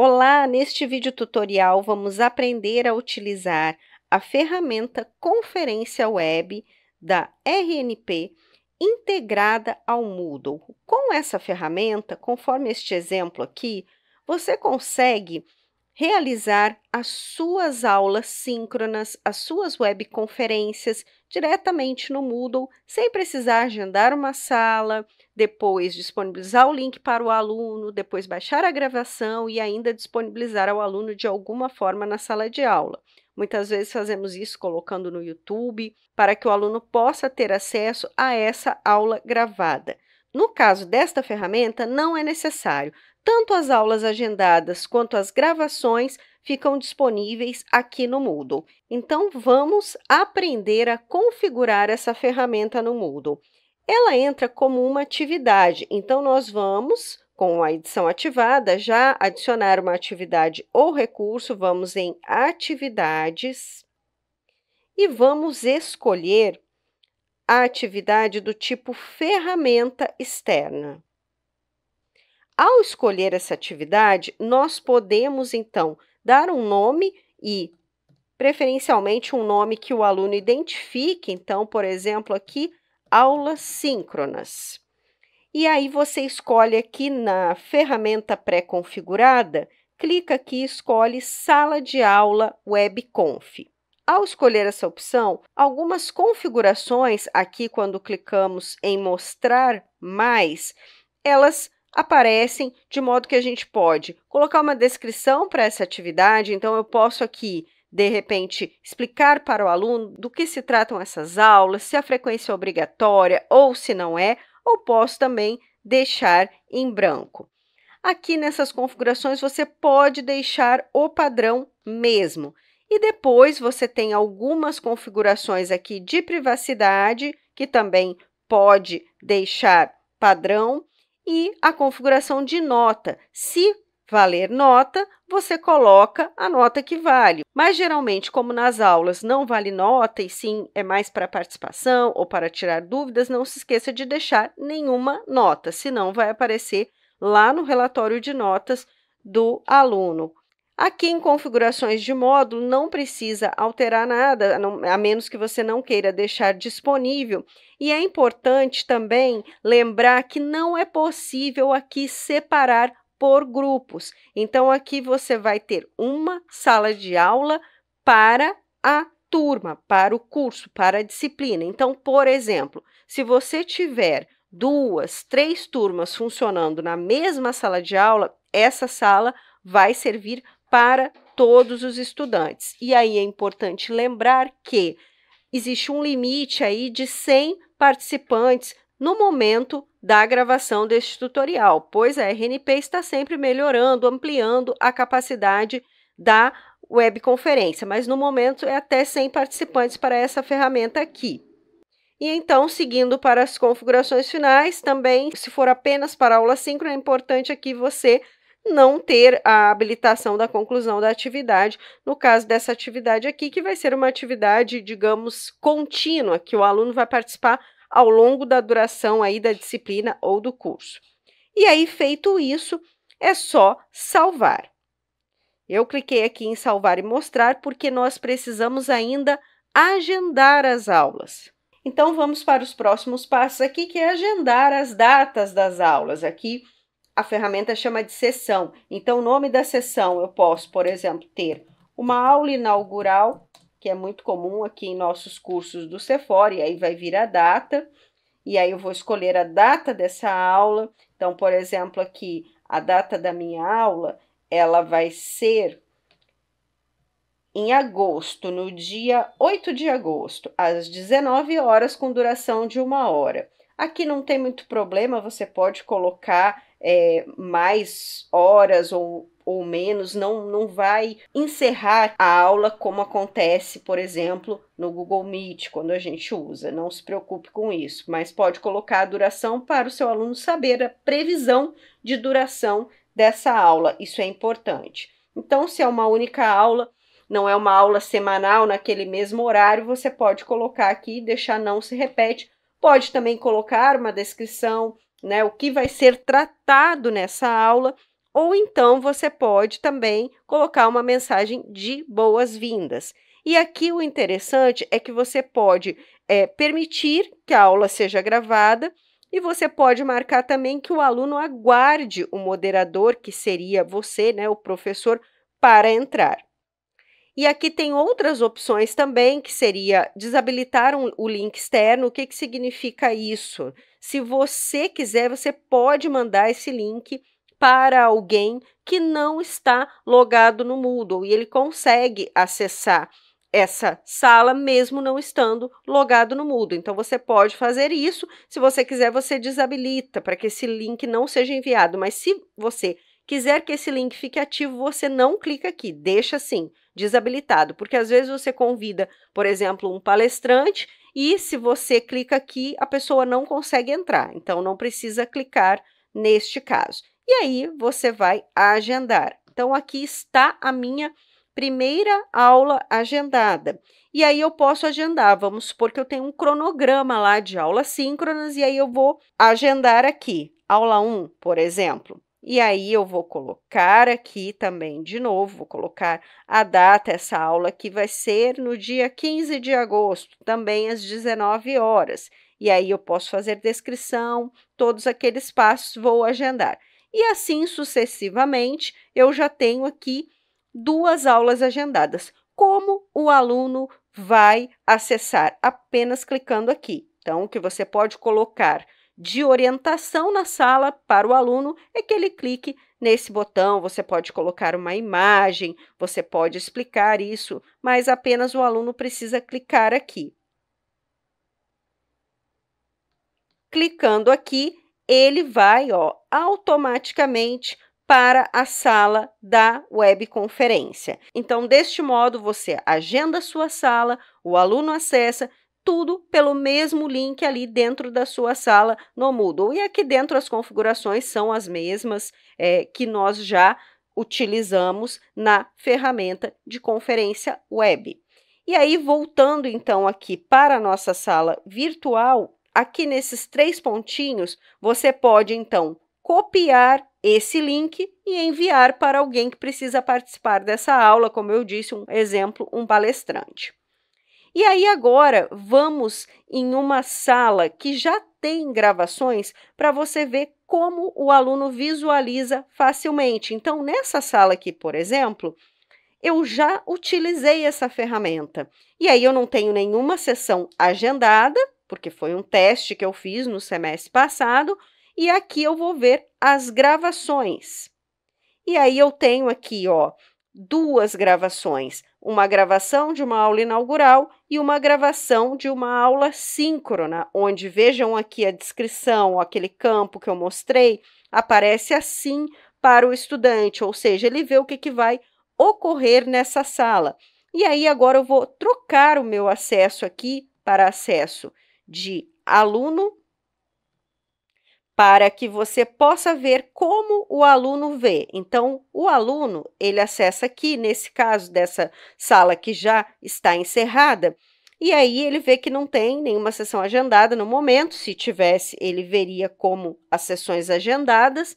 Olá! Neste vídeo tutorial vamos aprender a utilizar a ferramenta Conferência Web da RNP integrada ao Moodle. Com essa ferramenta, conforme este exemplo aqui, você consegue realizar as suas aulas síncronas, as suas webconferências diretamente no Moodle, sem precisar agendar uma sala, depois disponibilizar o link para o aluno, depois baixar a gravação e ainda disponibilizar ao aluno de alguma forma na sala de aula. Muitas vezes fazemos isso colocando no YouTube para que o aluno possa ter acesso a essa aula gravada. No caso desta ferramenta, não é necessário. Tanto as aulas agendadas quanto as gravações ficam disponíveis aqui no Moodle. Então vamos aprender a configurar essa ferramenta no Moodle. Ela entra como uma atividade, então nós vamos, com a edição ativada, já adicionar uma atividade ou recurso, vamos em atividades e vamos escolher a atividade do tipo ferramenta externa. Ao escolher essa atividade, nós podemos então dar um nome e preferencialmente um nome que o aluno identifique, então, por exemplo, aqui aulas síncronas. E aí você escolhe aqui na ferramenta pré-configurada, clica aqui e escolhe sala de aula webconf. Ao escolher essa opção, algumas configurações aqui quando clicamos em mostrar mais, elas aparecem de modo que a gente pode colocar uma descrição para essa atividade. Então, eu posso aqui, de repente, explicar para o aluno do que se tratam essas aulas, se a frequência é obrigatória ou se não é, ou posso também deixar em branco. Aqui nessas configurações, você pode deixar o padrão mesmo. E depois você tem algumas configurações aqui de privacidade, que também pode deixar padrão e a configuração de nota. Se valer nota, você coloca a nota que vale. Mas geralmente, como nas aulas não vale nota e sim é mais para participação ou para tirar dúvidas, não se esqueça de deixar nenhuma nota, senão vai aparecer lá no relatório de notas do aluno. Aqui em configurações de módulo, não precisa alterar nada, a menos que você não queira deixar disponível. E é importante também lembrar que não é possível aqui separar por grupos. Então, aqui você vai ter uma sala de aula para a turma, para o curso, para a disciplina. Então, por exemplo, se você tiver duas, três turmas funcionando na mesma sala de aula, essa sala vai servir para todos os estudantes. E aí é importante lembrar que existe um limite aí de 100 participantes no momento da gravação deste tutorial, pois a RNP está sempre melhorando, ampliando a capacidade da webconferência, mas no momento é até 100 participantes para essa ferramenta aqui. E então, seguindo para as configurações finais, também, se for apenas para aula síncrona, é importante aqui você não ter a habilitação da conclusão da atividade, no caso dessa atividade aqui, que vai ser uma atividade, digamos, contínua, que o aluno vai participar ao longo da duração aí da disciplina ou do curso. E aí, feito isso, é só salvar. Eu cliquei aqui em salvar e mostrar porque nós precisamos ainda agendar as aulas. Então, vamos para os próximos passos aqui, que é agendar as datas das aulas. Aqui, a ferramenta chama de sessão. Então, o nome da sessão eu posso, por exemplo, ter uma aula inaugural, que é muito comum aqui em nossos cursos do Cefor, e aí vai vir a data, e aí eu vou escolher a data dessa aula. Então, por exemplo, aqui, a data da minha aula, ela vai ser em agosto, no dia 8 de agosto, às 19 horas, com duração de uma hora. Aqui não tem muito problema, você pode colocar é, mais horas ou, ou menos, não, não vai encerrar a aula como acontece, por exemplo, no Google Meet, quando a gente usa. Não se preocupe com isso, mas pode colocar a duração para o seu aluno saber a previsão de duração dessa aula, isso é importante. Então, se é uma única aula, não é uma aula semanal naquele mesmo horário, você pode colocar aqui, deixar não se repete. Pode também colocar uma descrição, né, o que vai ser tratado nessa aula, ou então você pode também colocar uma mensagem de boas-vindas. E aqui o interessante é que você pode é, permitir que a aula seja gravada e você pode marcar também que o aluno aguarde o moderador, que seria você, né, o professor, para entrar. E aqui tem outras opções também, que seria desabilitar um, o link externo. O que, que significa isso? Se você quiser, você pode mandar esse link para alguém que não está logado no Moodle e ele consegue acessar essa sala mesmo não estando logado no Moodle. Então você pode fazer isso. Se você quiser, você desabilita para que esse link não seja enviado, mas se você Quiser que esse link fique ativo, você não clica aqui, deixa assim, desabilitado, porque às vezes você convida, por exemplo, um palestrante e se você clica aqui, a pessoa não consegue entrar, então não precisa clicar neste caso. E aí você vai agendar. Então aqui está a minha primeira aula agendada. E aí eu posso agendar, vamos supor que eu tenho um cronograma lá de aulas síncronas e aí eu vou agendar aqui, aula 1, por exemplo. E aí eu vou colocar aqui também de novo, vou colocar a data essa aula que vai ser no dia 15 de agosto, também às 19 horas. E aí eu posso fazer descrição, todos aqueles passos vou agendar. E assim sucessivamente, eu já tenho aqui duas aulas agendadas. Como o aluno vai acessar? Apenas clicando aqui. Então, o que você pode colocar de orientação na sala para o aluno é que ele clique nesse botão. Você pode colocar uma imagem, você pode explicar isso, mas apenas o aluno precisa clicar aqui. Clicando aqui, ele vai ó, automaticamente para a sala da webconferência. Então, deste modo, você agenda a sua sala, o aluno acessa, tudo pelo mesmo link ali dentro da sua sala no Moodle. E aqui dentro as configurações são as mesmas é, que nós já utilizamos na ferramenta de conferência web. E aí, voltando então aqui para a nossa sala virtual, aqui nesses três pontinhos, você pode então copiar esse link e enviar para alguém que precisa participar dessa aula, como eu disse, um exemplo, um palestrante. E aí agora vamos em uma sala que já tem gravações para você ver como o aluno visualiza facilmente. Então, nessa sala aqui, por exemplo, eu já utilizei essa ferramenta. E aí eu não tenho nenhuma sessão agendada, porque foi um teste que eu fiz no semestre passado, e aqui eu vou ver as gravações. E aí eu tenho aqui, ó, duas gravações uma gravação de uma aula inaugural e uma gravação de uma aula síncrona, onde vejam aqui a descrição, aquele campo que eu mostrei, aparece assim para o estudante, ou seja, ele vê o que, que vai ocorrer nessa sala. E aí agora eu vou trocar o meu acesso aqui para acesso de aluno para que você possa ver como o aluno vê. Então, o aluno, ele acessa aqui, nesse caso dessa sala que já está encerrada, e aí ele vê que não tem nenhuma sessão agendada no momento, se tivesse, ele veria como as sessões agendadas,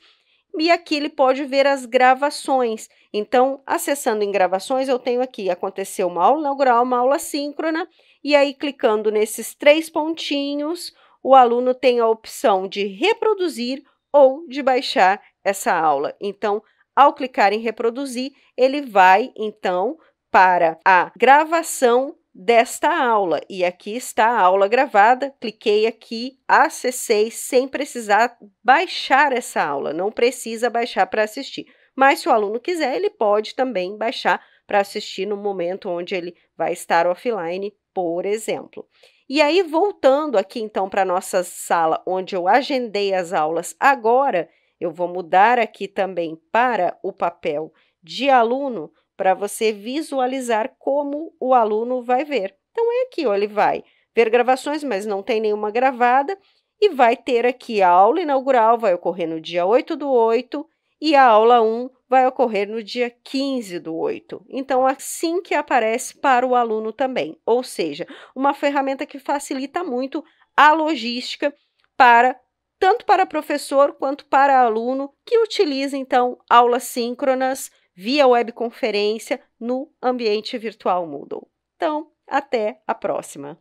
e aqui ele pode ver as gravações. Então, acessando em gravações, eu tenho aqui, aconteceu uma aula inaugural, uma aula síncrona, e aí clicando nesses três pontinhos, o aluno tem a opção de reproduzir ou de baixar essa aula. Então, ao clicar em reproduzir, ele vai então para a gravação desta aula. E aqui está a aula gravada. Cliquei aqui, acessei sem precisar baixar essa aula. Não precisa baixar para assistir. Mas se o aluno quiser, ele pode também baixar para assistir no momento onde ele vai estar offline, por exemplo. E aí, voltando aqui então para a nossa sala onde eu agendei as aulas agora, eu vou mudar aqui também para o papel de aluno para você visualizar como o aluno vai ver. Então, é aqui, ó, ele vai ver gravações, mas não tem nenhuma gravada, e vai ter aqui a aula inaugural, vai ocorrer no dia 8 do 8, e a aula 1 vai ocorrer no dia 15 do 8. Então, assim que aparece para o aluno também, ou seja, uma ferramenta que facilita muito a logística para tanto para professor quanto para aluno que utiliza então aulas síncronas via webconferência no ambiente virtual Moodle. Então, até a próxima.